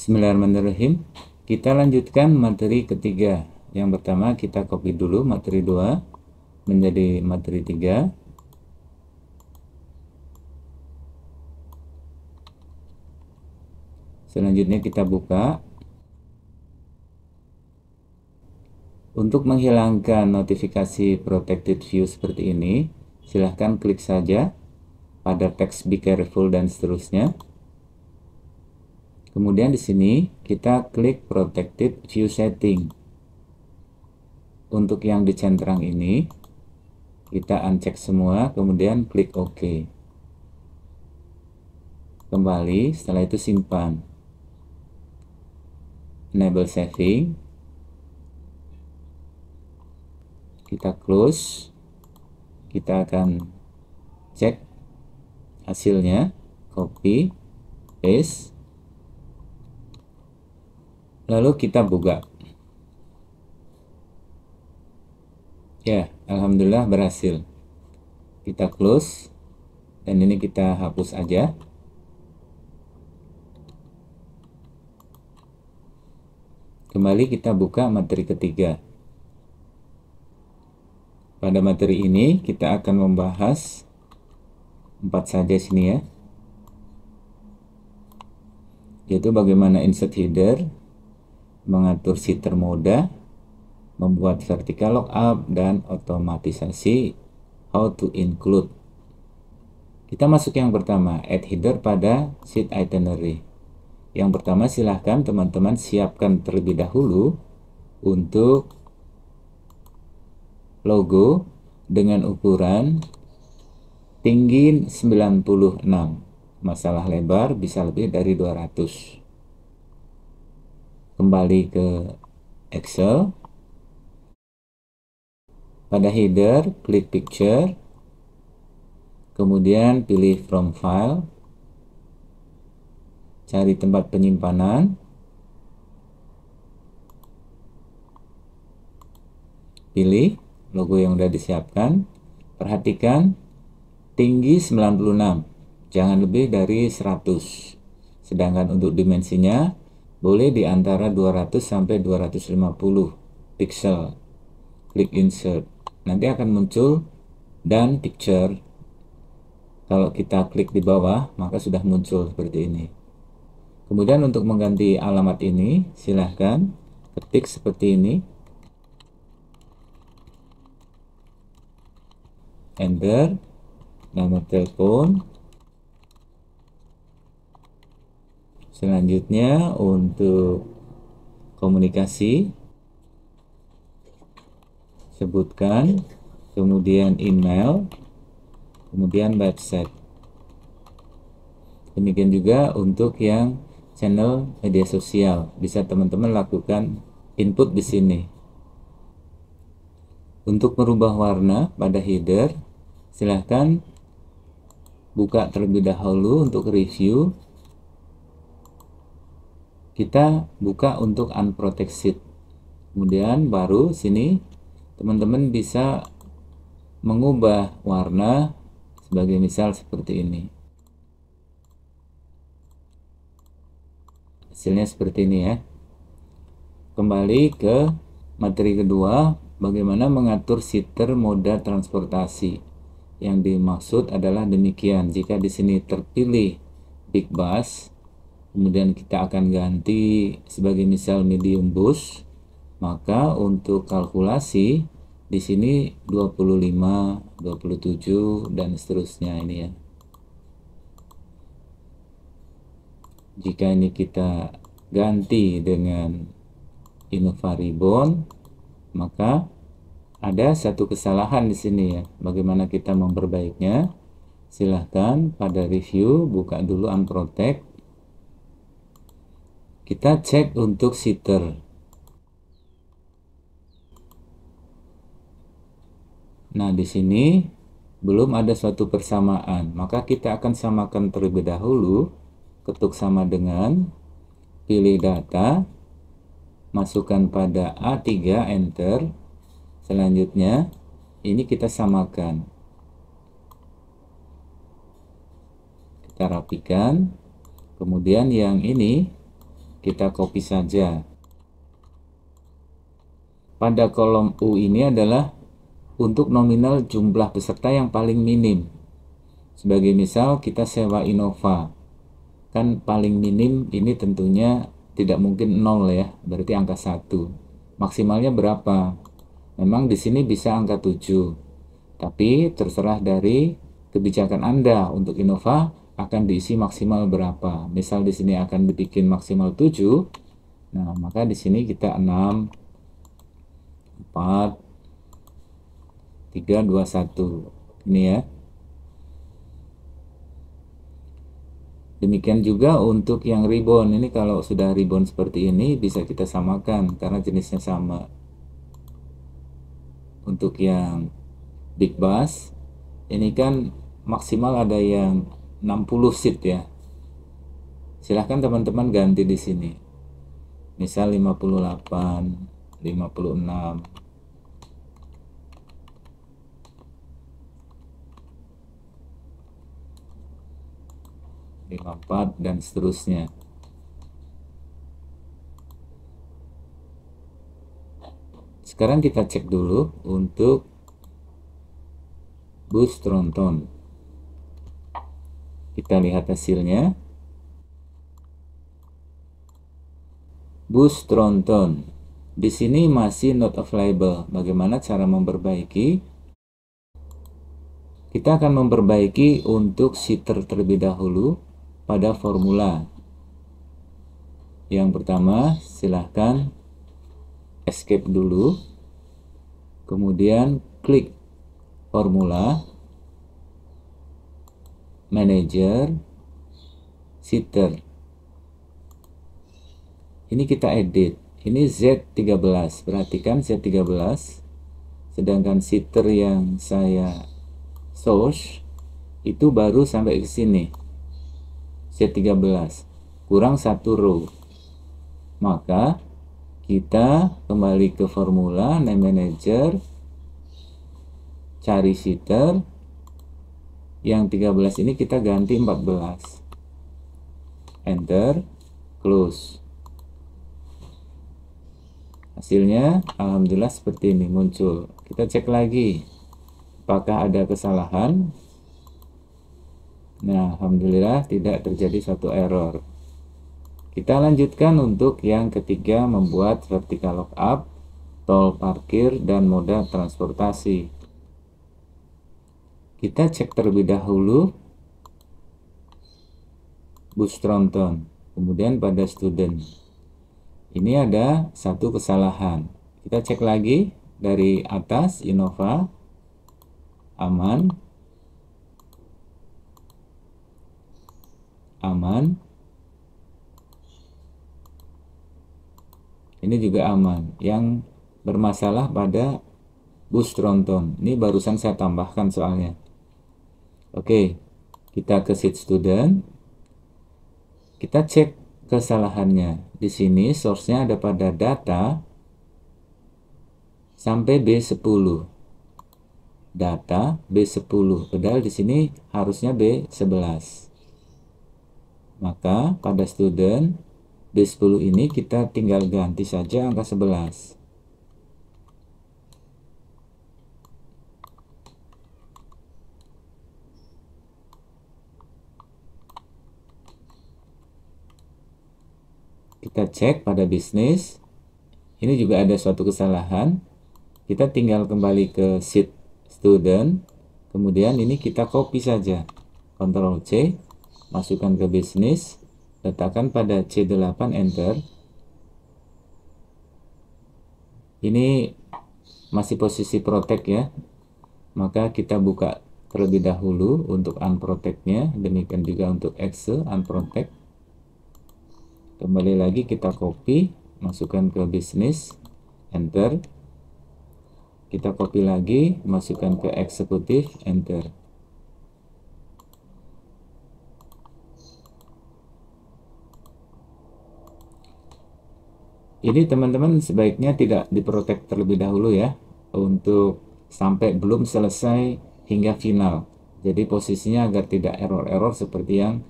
Bismillahirrahmanirrahim. Kita lanjutkan materi ketiga. Yang pertama kita copy dulu materi 2 menjadi materi 3. Selanjutnya kita buka. Untuk menghilangkan notifikasi protected view seperti ini, silahkan klik saja pada teks be careful dan seterusnya. Kemudian di sini kita klik Protected View Setting. Untuk yang di centang ini, kita uncheck semua, kemudian klik OK. Kembali, setelah itu simpan. Enable Saving. Kita close. Kita akan cek hasilnya. Copy, paste lalu kita buka ya Alhamdulillah berhasil kita close dan ini kita hapus aja kembali kita buka materi ketiga pada materi ini kita akan membahas empat saja sini ya yaitu bagaimana insert header mengatur sitter termoda membuat vertical up dan otomatisasi how to include. Kita masuk yang pertama, add header pada sheet itinerary. Yang pertama silahkan teman-teman siapkan terlebih dahulu untuk logo dengan ukuran tinggi 96 masalah lebar bisa lebih dari 200 kembali ke Excel. Pada header, klik picture. Kemudian pilih from file. Cari tempat penyimpanan. Pilih logo yang sudah disiapkan. Perhatikan tinggi 96, jangan lebih dari 100. Sedangkan untuk dimensinya boleh di antara 200 sampai 250 pixel klik insert nanti akan muncul dan picture kalau kita klik di bawah maka sudah muncul seperti ini kemudian untuk mengganti alamat ini silahkan ketik seperti ini enter Nama telepon Selanjutnya untuk komunikasi sebutkan kemudian email, kemudian website. Demikian juga untuk yang channel media sosial, bisa teman-teman lakukan input di sini. Untuk merubah warna pada header, silahkan buka terlebih dahulu untuk review kita buka untuk unprotected kemudian baru sini teman-teman bisa mengubah warna sebagai misal seperti ini hasilnya seperti ini ya kembali ke materi kedua bagaimana mengatur sitter moda transportasi yang dimaksud adalah demikian jika di sini terpilih big bus kemudian kita akan ganti sebagai misal medium bus maka untuk kalkulasi di sini 25, 27 dan seterusnya ini ya. Jika ini kita ganti dengan Innovaribon maka ada satu kesalahan di sini ya. Bagaimana kita memperbaiknya? Silahkan pada review buka dulu Unprotect kita cek untuk sitter. Nah, di sini belum ada suatu persamaan, maka kita akan samakan terlebih dahulu. Ketuk sama dengan, pilih data, masukkan pada A3, enter. Selanjutnya, ini kita samakan. Kita rapikan. Kemudian yang ini kita copy saja. Pada kolom U ini adalah untuk nominal jumlah peserta yang paling minim. Sebagai misal kita sewa Innova. Kan paling minim ini tentunya tidak mungkin nol ya, berarti angka 1. Maksimalnya berapa? Memang di sini bisa angka 7. Tapi terserah dari kebijakan Anda untuk Innova akan diisi maksimal berapa. Misal di sini akan dibikin maksimal 7. Nah, maka di sini kita 6 4 3 2 1. Ini ya. Demikian juga untuk yang ribbon. Ini kalau sudah ribbon seperti ini bisa kita samakan karena jenisnya sama. Untuk yang big bus ini kan maksimal ada yang 60 seat ya silahkan teman-teman ganti di sini misal 58 56 54 dan seterusnya sekarang kita cek dulu untuk bus tronton kita lihat hasilnya. Bus Tronton. Di sini masih not available. Bagaimana cara memperbaiki? Kita akan memperbaiki untuk sitter terlebih dahulu pada formula. Yang pertama, silahkan escape dulu. Kemudian klik formula manager sitter ini kita edit ini Z13 perhatikan Z13 sedangkan sitter yang saya source itu baru sampai ke sini z 13 kurang satu row maka kita kembali ke formula name manager cari sitter yang 13 ini kita ganti 14 enter close hasilnya alhamdulillah seperti ini muncul kita cek lagi apakah ada kesalahan nah alhamdulillah tidak terjadi satu error kita lanjutkan untuk yang ketiga membuat vertical lockup tol parkir dan moda transportasi kita cek terlebih dahulu tronton kemudian pada student. Ini ada satu kesalahan. Kita cek lagi dari atas Innova aman aman ini juga aman yang bermasalah pada bus tronton ini barusan saya tambahkan soalnya Oke, kita ke sheet student. Kita cek kesalahannya. Di sini source-nya ada pada data sampai B10. Data B10, padahal di sini harusnya B11. Maka pada student B10 ini kita tinggal ganti saja angka 11. kita cek pada bisnis ini juga ada suatu kesalahan kita tinggal kembali ke sheet student kemudian ini kita copy saja Ctrl C masukkan ke bisnis letakkan pada C8 enter ini masih posisi protect ya maka kita buka terlebih dahulu untuk unprotectnya demikian juga untuk Excel unprotect kembali lagi kita copy masukkan ke bisnis enter kita copy lagi masukkan ke eksekutif enter ini teman-teman sebaiknya tidak diprotek terlebih dahulu ya untuk sampai belum selesai hingga final jadi posisinya agar tidak error-error seperti yang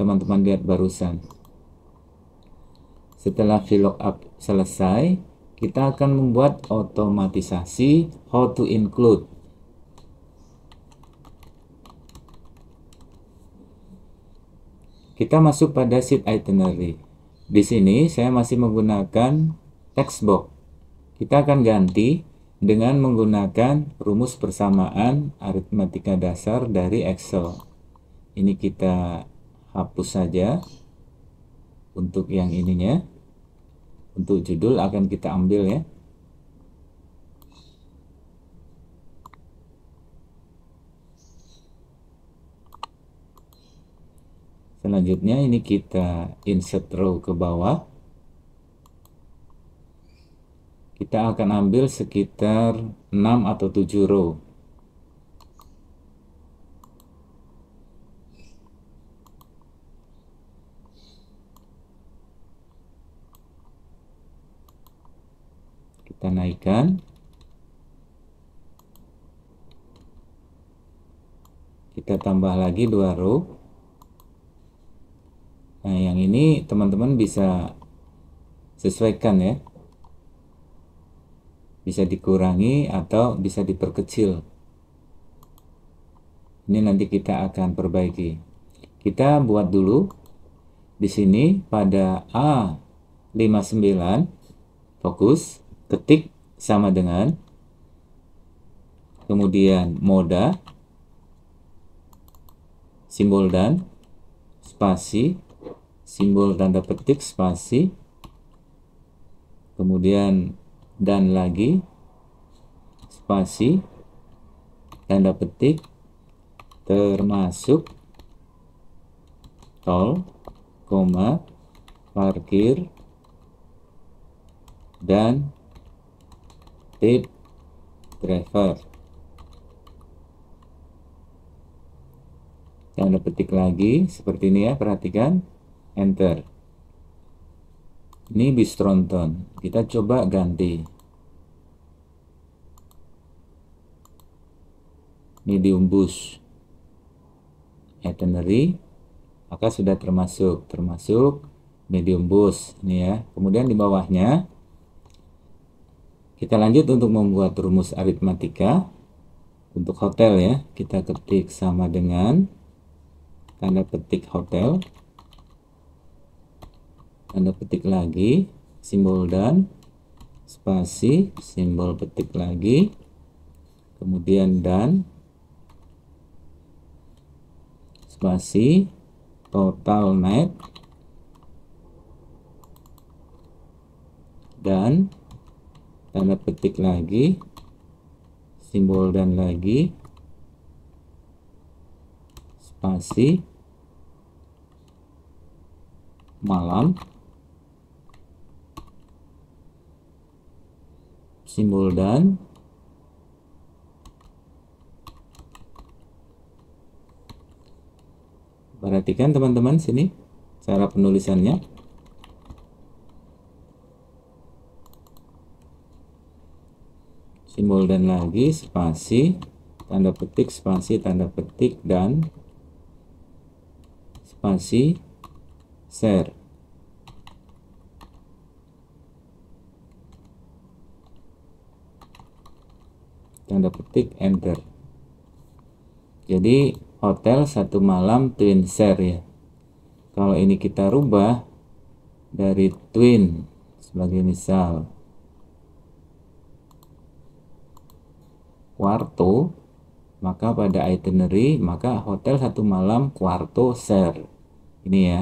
teman-teman lihat barusan setelah up selesai, kita akan membuat otomatisasi how to include. Kita masuk pada sheet itinerary. Di sini saya masih menggunakan textbox. Kita akan ganti dengan menggunakan rumus persamaan aritmatika dasar dari Excel. Ini kita hapus saja untuk yang ininya untuk judul akan kita ambil ya selanjutnya ini kita insert row ke bawah kita akan ambil sekitar 6 atau 7 row naikkan kita tambah lagi dua row nah yang ini teman-teman bisa sesuaikan ya bisa dikurangi atau bisa diperkecil ini nanti kita akan perbaiki kita buat dulu di sini pada A59 fokus ketik sama dengan kemudian moda simbol dan spasi simbol tanda petik spasi kemudian dan lagi spasi tanda petik termasuk tol, koma, parkir, dan active driver kita anda petik lagi seperti ini ya perhatikan enter ini bis tronton kita coba ganti ini diumbus itinerary maka sudah termasuk termasuk medium bus ini ya kemudian di bawahnya kita lanjut untuk membuat rumus aritmatika. Untuk hotel ya, kita ketik sama dengan tanda petik hotel. Tanda petik lagi, simbol dan, spasi, simbol petik lagi, kemudian dan, spasi, total net, dan tanda petik lagi simbol dan lagi spasi malam simbol dan perhatikan teman-teman sini cara penulisannya simbol dan lagi spasi tanda petik spasi tanda petik dan spasi share tanda petik enter jadi hotel satu malam twin share ya kalau ini kita rubah dari twin sebagai misal Quarto maka pada itinerary maka hotel satu malam Quarto share ini ya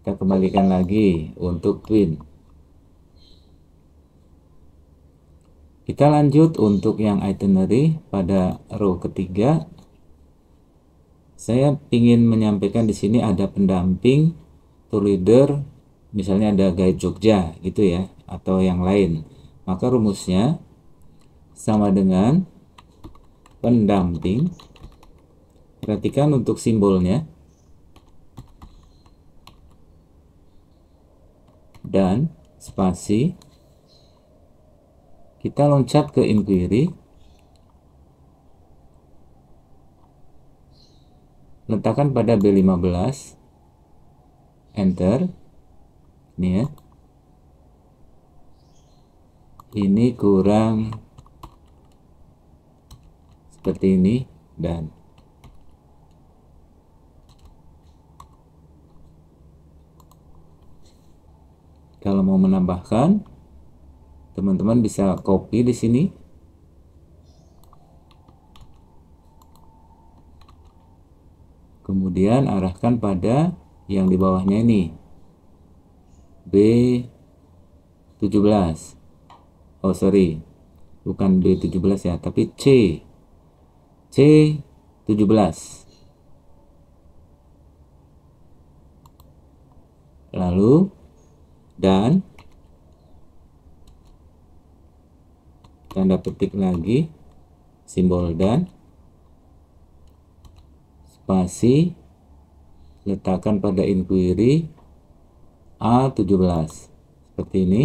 kita kembalikan lagi untuk twin kita lanjut untuk yang itinerary pada row ketiga saya ingin menyampaikan di sini ada pendamping tour leader misalnya ada guide Jogja gitu ya atau yang lain maka rumusnya sama dengan pendamping. Perhatikan untuk simbolnya. Dan spasi. Kita loncat ke inquiry. Letakkan pada B15. Enter. Ini ya. Ini kurang seperti ini dan kalau mau menambahkan teman-teman bisa copy di sini kemudian arahkan pada yang di bawahnya ini B17 oh sorry bukan B17 ya tapi C C 17 lalu dan tanda petik lagi simbol dan spasi letakkan pada inquiry A17 seperti ini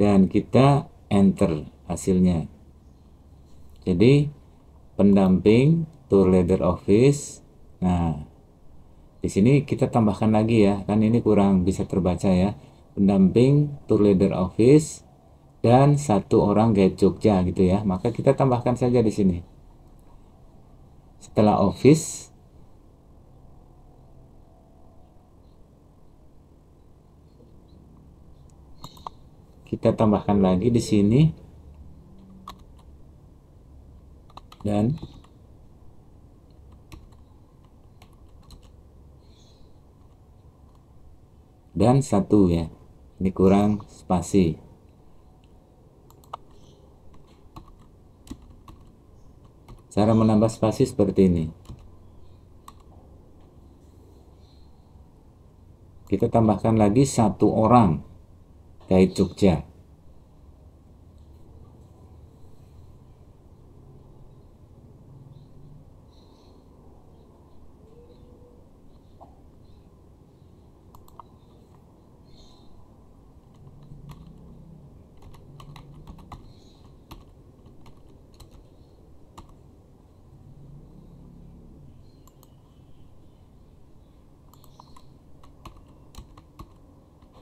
dan kita enter hasilnya jadi pendamping tour leader office. Nah, di sini kita tambahkan lagi ya, kan ini kurang bisa terbaca ya. Pendamping tour leader office dan satu orang guide Jogja gitu ya. Maka kita tambahkan saja di sini. Setelah office kita tambahkan lagi di sini dan dan satu ya ini kurang spasi cara menambah spasi seperti ini kita tambahkan lagi satu orang kait Jogja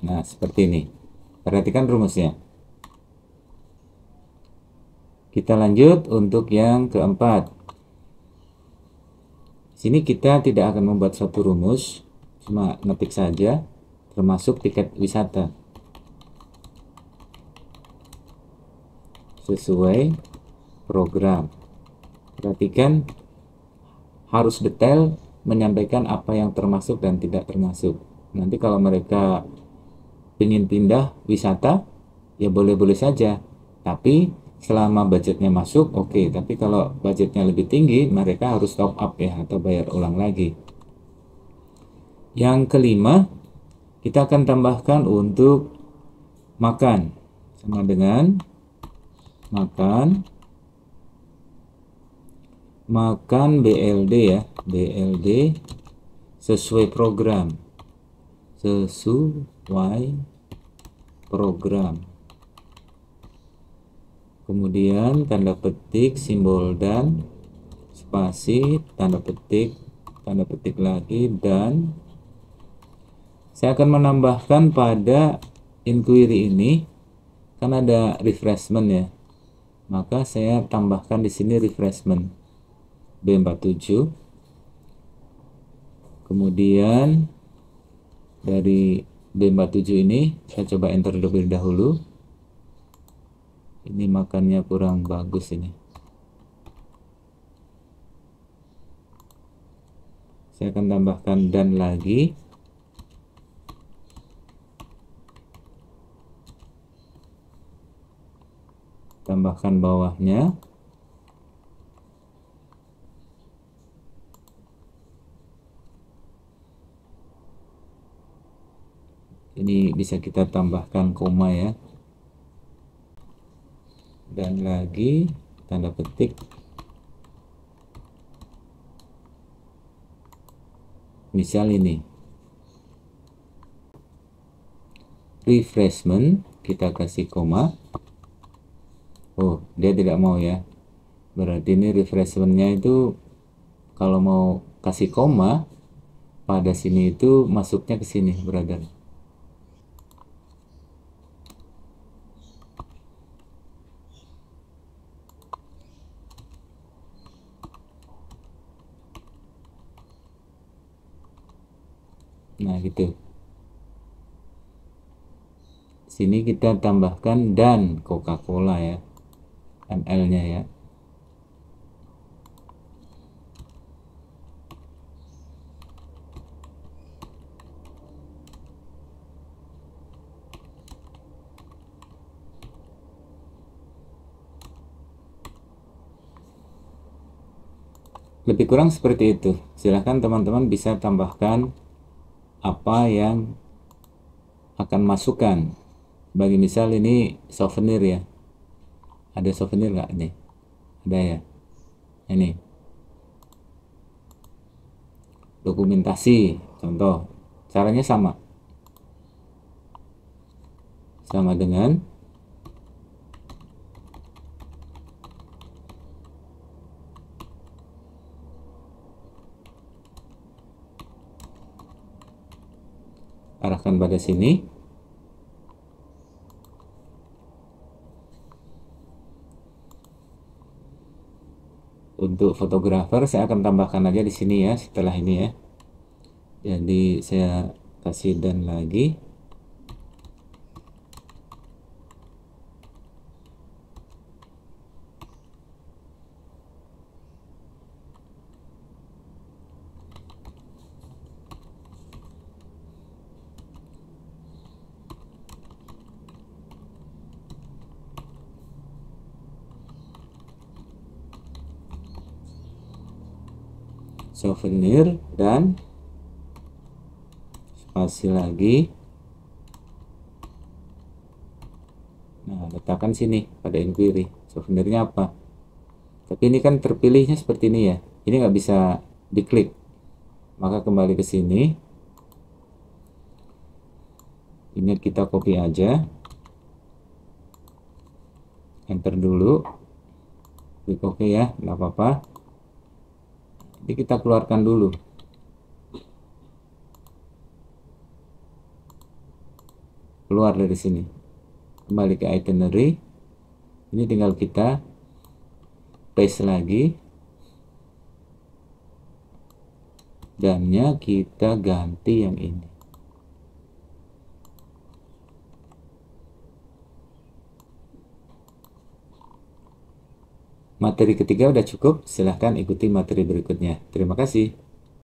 Nah, seperti ini. Perhatikan rumusnya. Kita lanjut untuk yang keempat. Sini kita tidak akan membuat satu rumus, cuma ngetik saja, termasuk tiket wisata. Sesuai program. Perhatikan harus detail menyampaikan apa yang termasuk dan tidak termasuk. Nanti kalau mereka ingin pindah wisata ya boleh-boleh saja tapi selama budgetnya masuk oke okay. tapi kalau budgetnya lebih tinggi mereka harus top up ya atau bayar ulang lagi yang kelima kita akan tambahkan untuk makan sama dengan makan makan BLD ya BLD sesuai program sesuai program kemudian tanda petik simbol dan spasi tanda petik tanda petik lagi dan saya akan menambahkan pada inquiry ini kan ada refreshment ya maka saya tambahkan di sini refreshment B47 kemudian dari D47 ini saya coba enter lebih dahulu ini makannya kurang bagus ini saya akan tambahkan dan lagi tambahkan bawahnya bisa kita tambahkan koma ya dan lagi tanda petik misal ini refreshment kita kasih koma oh dia tidak mau ya berarti ini refreshmentnya itu kalau mau kasih koma pada sini itu masuknya ke sini brother nah gitu sini kita tambahkan dan Coca-Cola ya ml nya ya lebih kurang seperti itu silahkan teman-teman bisa tambahkan apa yang akan masukkan bagi misal ini souvenir ya ada souvenir nggak Ini ada ya ini dokumentasi contoh caranya sama sama dengan arahkan pada sini untuk fotografer saya akan tambahkan aja di sini ya setelah ini ya jadi saya kasih dan lagi lagi nah letakkan sini pada inquiry souvenirnya apa tapi ini kan terpilihnya seperti ini ya ini nggak bisa diklik maka kembali ke sini ini kita copy aja enter dulu klik Oke ya nggak apa-apa jadi kita keluarkan dulu keluar dari sini kembali ke itinerary ini tinggal kita paste lagi jamnya kita ganti yang ini materi ketiga udah cukup silahkan ikuti materi berikutnya terima kasih